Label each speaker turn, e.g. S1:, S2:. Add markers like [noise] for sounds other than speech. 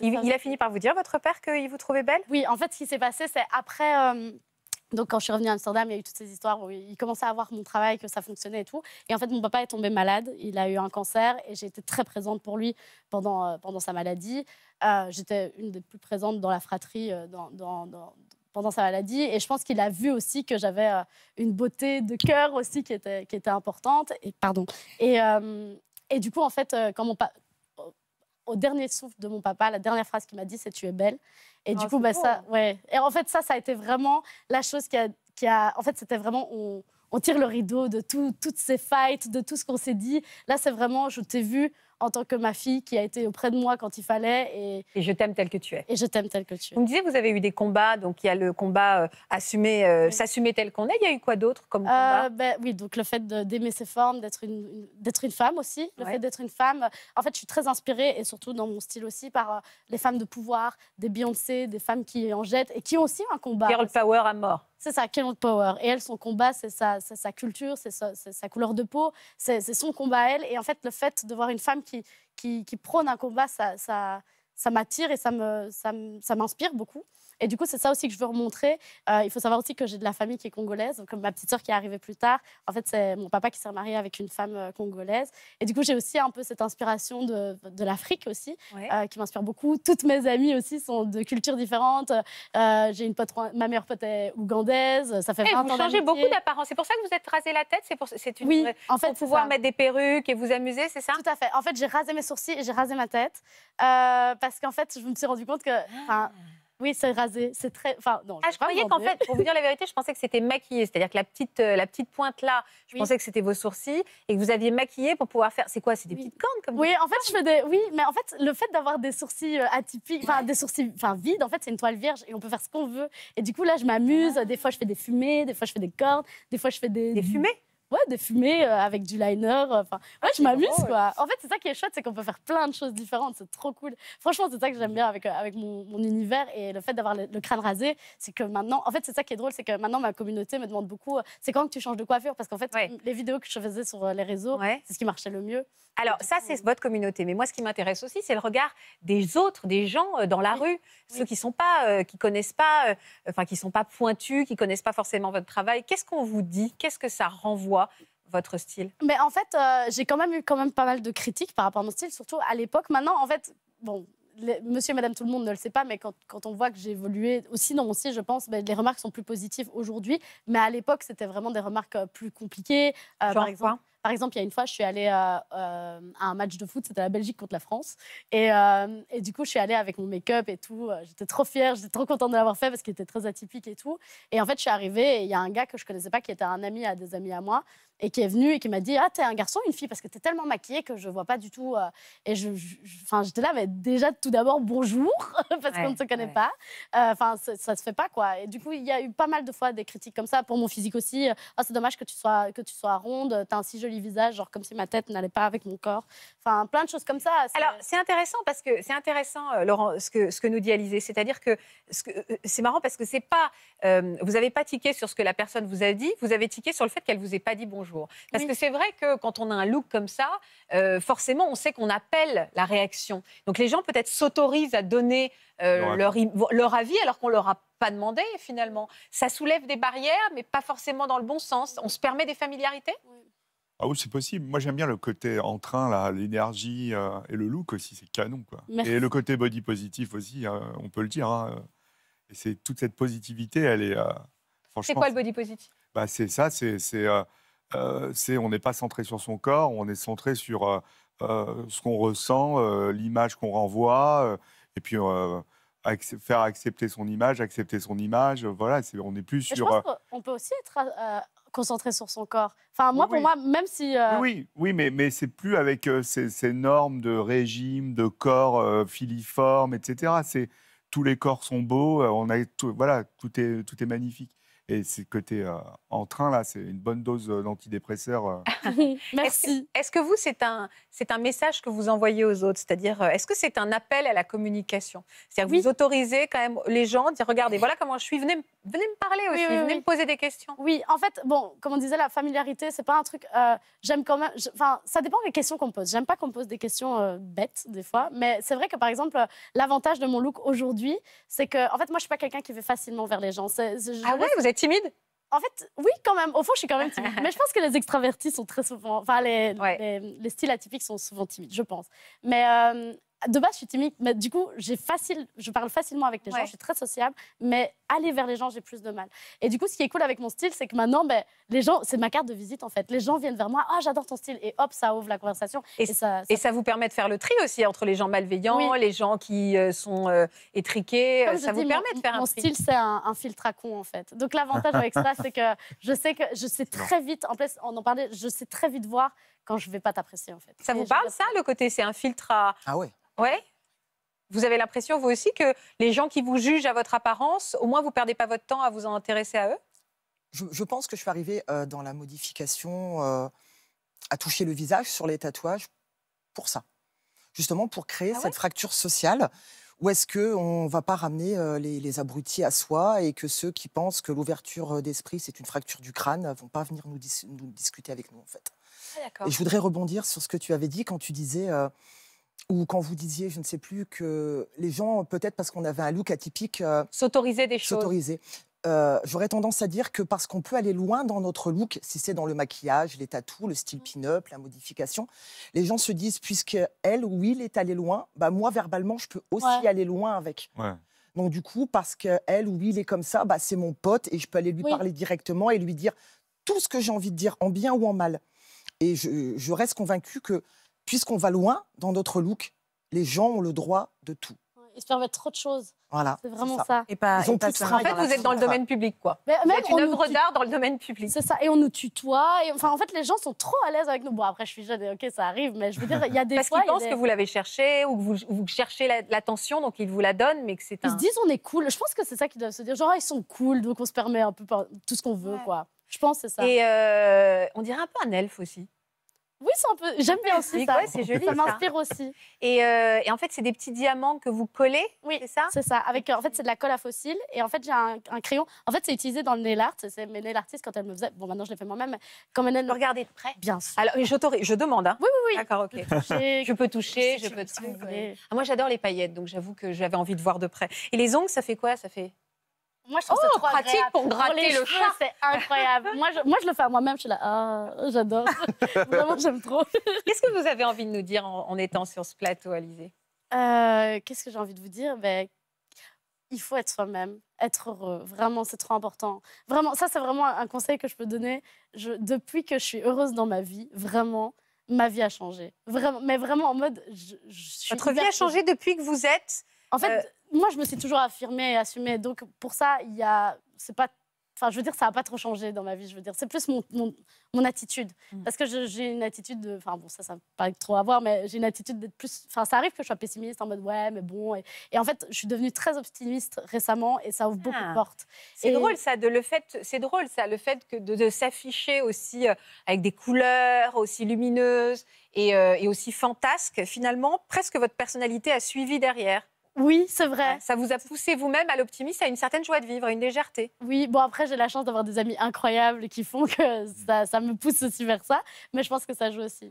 S1: Il, a fini par vous dire, votre père, qu'il vous trouvait belle Oui, en fait, ce qui s'est passé, c'est après. Euh, donc, quand je suis revenue à Amsterdam, il y a eu toutes ces histoires où il commençait à voir mon travail, que ça fonctionnait et tout. Et en fait, mon papa est tombé malade. Il a eu un cancer et j'ai été très présente pour lui pendant, euh, pendant sa maladie. Euh, j'étais une des plus présentes dans la fratrie dans, pendant sa maladie. Et je pense qu'il a vu aussi que j'avais une beauté de cœur aussi qui était, qui était importante. Et, pardon. Et, et du coup, en fait, quand mon, au dernier souffle de mon papa, la dernière phrase qu'il m'a dit, c'est tu es belle. Et du oh, coup, bah, ça, ouais. Et en fait, ça, ça a été vraiment la chose qui a, en fait, c'était vraiment on, tire le rideau de toutes ces fights, de tout ce qu'on s'est dit. Là, c'est vraiment, je t'ai vu en tant que ma fille qui a été auprès de moi quand il fallait. Et, je t'aime telle que tu es. Et je t'aime telle que tu es. Vous me disiez, vous avez eu des combats, donc il y a le combat euh, euh, s'assumer tel qu'on est. Il y a eu quoi d'autre comme euh, combat ben Oui, donc le fait d'aimer ses formes, d'être une, d'être une femme aussi, le fait d'être une femme. En fait, je suis très inspirée et surtout dans mon style aussi par les femmes de pouvoir, des Beyoncé, des femmes qui en jettent et qui ont aussi un combat. Girl
S2: power à mort
S1: c'est sa kill Power. Et elle, son combat, c'est sa, culture, c'est sa, couleur de peau, c'est son combat elle. Et en fait, le fait de voir une femme qui, qui, prône un combat, ça ça m'attire et ça me, ça m'inspire beaucoup. Et du coup, c'est ça aussi que je veux remontrer. Euh, il faut savoir aussi que j'ai de la famille qui est congolaise, comme ma petite sœur qui est arrivée plus tard. En fait, c'est mon papa qui s'est marié avec une femme euh, congolaise. Et du coup, j'ai aussi un peu cette inspiration de, l'Afrique aussi, euh, qui m'inspire beaucoup. Toutes mes amies aussi sont de cultures différentes. j'ai une pote, ma meilleure pote est ougandaise. Ça fait et eh, vous changez beaucoup d'apparence. C'est pour ça que vous êtes rasé la tête. C'est pour, c'est une, oui, en fait, pour pouvoir mettre des perruques et vous amuser, c'est ça Tout à fait. En fait, j'ai rasé mes sourcils et j'ai rasé ma tête parce qu'en fait, je me suis rendu compte que. Ah. Oui, c'est rasé. C'est très. Enfin, non. Ah, je croyais qu'en fait, pour vous dire la vérité,
S2: je pensais que c'était maquillé. C'est-à-dire que la petite, euh, la petite pointe là, je pensais que c'était vos sourcils et que vous aviez
S1: maquillé pour pouvoir faire. C'est quoi C'est des petites cornes comme Oui, en fait, je fais des. Oui, mais en fait, le fait d'avoir des sourcils euh, atypiques, enfin, des sourcils enfin, vides, en fait, c'est une toile vierge et on peut faire ce qu'on veut. Et du coup, là, je m'amuse. Ah. Des fois, je fais des fumées, des fois, je fais des cordes, des fois, je fais des. Des fumées ouais, de fumer euh, avec du liner. Euh, enfin, je m'amuse, quoi. En fait, c'est ça qui est chouette, c'est qu'on peut faire plein de choses différentes. C'est trop cool. Franchement, c'est ça que j'aime bien avec, euh, avec mon, mon, univers et le fait d'avoir le, crâne rasé. C'est que maintenant, en fait, c'est ça qui est drôle, c'est que maintenant, ma communauté me demande beaucoup c'est quand que tu changes de coiffure Parce qu'en fait, les vidéos que je faisais sur les réseaux, c'est ce qui marchait le mieux. Alors, ça, c'est votre communauté. Mais moi, ce qui m'intéresse aussi, c'est le regard des autres, des
S2: gens dans la rue, ceux qui sont pas, qui connaissent pas, enfin, qui sont pas pointus, qui connaissent pas forcément votre travail. Qu'est-ce qu'on vous dit Qu'est-ce que ça renvoie votre style
S1: Mais en fait, euh, j'ai quand même eu quand même pas mal de critiques par rapport à mon style, surtout à l'époque. Maintenant, en fait, bon, monsieur et madame tout le monde ne le sait pas, mais quand, quand on voit que j'ai évolué aussi dans mon style, je pense, ben, les remarques sont plus positives aujourd'hui. Mais à l'époque, c'était vraiment des remarques euh, plus compliquées. Euh, par exemple, par exemple, il y a une fois, je suis allée euh, euh, à, un match de foot, c'était la Belgique contre la France. Et, euh, du coup, je suis allée avec mon make-up et tout. J'étais trop fière, j'étais trop contente de l'avoir fait parce qu'il était très atypique et tout. Et en fait, je suis arrivée et il y a un gars que je connaissais pas qui était un ami à des amis à moi et qui est venu et qui m'a dit Ah, t'es un garçon ou une fille Parce que t'es tellement maquillée que je vois pas du tout. Euh, et je, enfin, j'étais là, mais déjà tout d'abord bonjour, [laughs] parce qu'on ne se connaît pas. Euh, enfin, ça, se fait pas quoi. Et du coup, il y a eu pas mal de fois des critiques comme ça pour mon physique aussi. Euh, ah, c'est dommage que tu sois que tu sois ronde, t'as un si joli visage, genre comme si ma tête n'allait pas avec mon corps. Enfin, plein de choses comme ça. Alors, c'est intéressant parce que
S2: c'est intéressant, Laurent, ce que ce que nous dit Alizé, c'est-à-dire que c'est marrant parce que c'est pas, vous avez pas tiqué sur ce que la personne vous a dit, vous avez tiqué sur le fait qu'elle vous ait pas dit bonjour. Parce que c'est vrai que quand on a un look comme ça, euh, forcément, on sait qu'on appelle la réaction. Donc les gens peut-être s'autorisent à donner euh, leur, avis alors qu'on leur a pas demandé finalement. Ça soulève des barrières, mais pas forcément dans le bon sens. On se permet des familiarités
S3: ah oui. c'est possible. Moi, j'aime bien le côté en train, l'énergie euh, et le look aussi, c'est canon. Et le côté body positif aussi, on peut le dire. Hein, c'est toute cette positivité, elle est. c'est quoi le body positif bah, C'est ça, c'est euh, c'est on n'est pas centré sur son corps, on est centré sur euh, euh, ce qu'on ressent, l'image qu'on renvoie, et puis faire accepter son image, accepter son image. voilà, on n'est plus sur. Je
S1: on peut aussi être concentré sur son corps. Enfin, moi, pour moi, même si. Oui,
S3: oui, mais, mais c'est plus avec ces, normes de régime, de corps filiformes, etc. C'est tous les corps sont beaux. on voilà, tout est tout est magnifique. Et ce côté euh, en train, là, c'est une bonne dose euh, d'antidépresseur euh.
S1: [laughs] [laughs] Merci.
S2: Est-ce que, vous, c'est un, c'est un message que vous envoyez aux autres C'est-à-dire, est-ce que c'est un appel à la communication C'est-à-dire, que vous autorisez quand même les gens, dire, regardez, voilà comment je suis, venez,
S1: venez me parler aussi, venez me poser des questions. Oui, en fait, bon, comme on disait, la familiarité, c'est pas un truc. j'aime quand même. Enfin, ça dépend des questions qu'on pose. J'aime pas qu'on pose des questions bêtes, des fois. Mais c'est vrai que, par exemple, l'avantage de mon look aujourd'hui, c'est que, en fait, moi, je suis pas quelqu'un qui va facilement vers les gens. ah ouais, vous êtes timide en fait, oui, quand même. Au fond, je suis quand même timide. [laughs] Mais je pense que les extravertis sont très souvent. Enfin, les, les, styles atypiques sont souvent timides, je pense. Mais euh, de base, je suis timide, mais du coup, j'ai facile, je parle facilement avec les gens, je suis très sociable, mais aller vers les gens, j'ai plus de mal. Et du coup, ce qui est cool avec mon style, c'est que maintenant, ben, les gens, c'est ma carte de visite en fait. Les gens viennent vers moi, ah, j'adore ton style, et hop, ça ouvre la conversation. Et, ça, et,
S2: ça, vous permet de faire le tri aussi entre les gens malveillants, les gens qui euh, sont euh, étriqués. Euh, ça vous permet
S1: de faire un tri. style, c'est un, filtre à con en fait. Donc l'avantage avec ça, c'est que je sais que je sais très vite, en plus, on en parlait, je sais très vite voir quand je ne vais pas t'apprécier en fait. Ça vous parle ça, le côté c'est un filtre à...
S2: Ah ouais Ouais vous avez l'impression, vous aussi, que les gens qui vous jugent à votre apparence, au moins, vous ne perdez pas votre temps à vous en intéresser à eux
S3: je, pense que je suis arrivée euh, dans la modification euh, à toucher le visage sur les tatouages pour ça. Justement, pour créer ah cette fracture sociale ou est-ce qu'on ne va pas ramener euh, les, les, abrutis à soi et que ceux qui pensent que l'ouverture d'esprit, c'est une fracture du crâne, ne vont pas venir nous, discuter avec nous, en fait ah, et je voudrais rebondir sur ce que tu avais dit quand tu disais, euh, ou quand vous disiez, je ne sais plus, que les gens, peut-être parce qu'on avait un look atypique... Euh, s'autoriser des choses. Euh, j'aurais tendance à dire que parce qu'on peut aller loin dans notre look, si c'est dans le maquillage, les tatous, le style mm. pin-up, la modification, les gens se disent, puisque elle ou il est allé loin, bah moi, verbalement, je peux aussi aller loin avec. Donc du coup, parce qu'elle ou il est comme ça, bah, c'est mon pote et je peux aller lui parler directement et lui dire tout ce que j'ai envie de dire, en bien ou en mal. Et je, reste convaincue que, puisqu'on va loin dans notre look, les gens ont le droit de tout.
S1: Ils se permettent trop de choses.
S2: Voilà. C'est vraiment ça. Et pas, Ils ont et ça. En fait, vous êtes dans le domaine public, quoi.
S1: vous êtes une œuvre d'art dans le domaine public. C'est ça. Et on nous tutoie. Et... Enfin, en fait, les gens sont trop à l'aise avec nous. Bon, après, je suis jeune et ok, ça arrive. Mais je veux dire, il y a des Parce qu'ils pensent que vous l'avez
S2: cherché ou que vous, cherchez l'attention, donc ils
S1: vous la donnent, mais que c'est un. Ils se disent on est cool. Je pense que c'est ça qu'ils doivent se dire. Genre, ah, ils sont cool, donc on se permet un peu tout ce qu'on veut, quoi. Je pense c'est ça. Et euh, on dirait un peu un elfe aussi. Oui, c'est un peu. J'aime bien aussi ça. c'est joli. Ça m'inspire aussi. Euh, et, en fait, c'est des petits diamants que vous collez. Oui, c'est ça. C'est ça. Avec, en fait, c'est de la colle à fossiles. Et en fait, j'ai un, crayon. En fait, c'est utilisé dans le nail art. C'est mes nail artistes quand elles me faisaient. Bon, maintenant, je l'ai fait moi-même. Quand elle me regardait de près. Bien sûr. Alors, je demande. Hein. Oui, oui, oui. D'accord, ok. je peux toucher, je peux. Toucher, ah, moi, j'adore les paillettes, donc j'avoue que
S2: j'avais envie de voir de près. Et les ongles, ça fait quoi Ça fait
S1: moi, je trouve oh, pratique pour gratter le cheveux, C'est incroyable. moi, je, moi, je le fais à moi-même. Je suis là, ah, j'adore.
S2: [laughs] Vraiment, j'aime trop. Qu'est-ce que vous avez envie de nous dire en, étant sur ce plateau, Alizé
S1: euh, Qu'est-ce que j'ai envie de vous dire ben, Il faut être soi-même, être heureux. Vraiment, c'est trop important. Vraiment, ça, c'est vraiment un conseil que je peux donner. Je, depuis que je suis heureuse dans ma vie, vraiment, ma vie a changé. Vraiment, mais vraiment en mode, je, Votre vie a changé depuis que vous êtes en fait, euh, moi, je me suis toujours affirmée et assumée. Donc, pour ça, il y a. C'est pas. Enfin, je veux dire, ça n'a pas trop changé dans ma vie, je veux dire. C'est plus mon, mon, attitude. Mm. Parce que j'ai une attitude de. Enfin, bon, ça, ça n'a pas trop à voir, mais j'ai une attitude d'être plus. Enfin, ça arrive que je sois pessimiste en mode ouais, mais bon. Et, en fait, je suis devenue très optimiste récemment et ça ouvre beaucoup de ah. portes. C'est drôle, ça,
S2: de le fait. C'est drôle, ça, le fait que de, s'afficher aussi euh, avec des couleurs aussi lumineuses et, euh, et aussi fantasques. Finalement, presque votre personnalité a suivi derrière. Oui,
S1: c'est vrai. Ça vous a poussé vous-même à l'optimisme, à une certaine joie de vivre, à une légèreté. Oui, bon après j'ai la chance d'avoir des amis incroyables qui font que ça, me pousse aussi vers ça, mais je pense que ça joue aussi.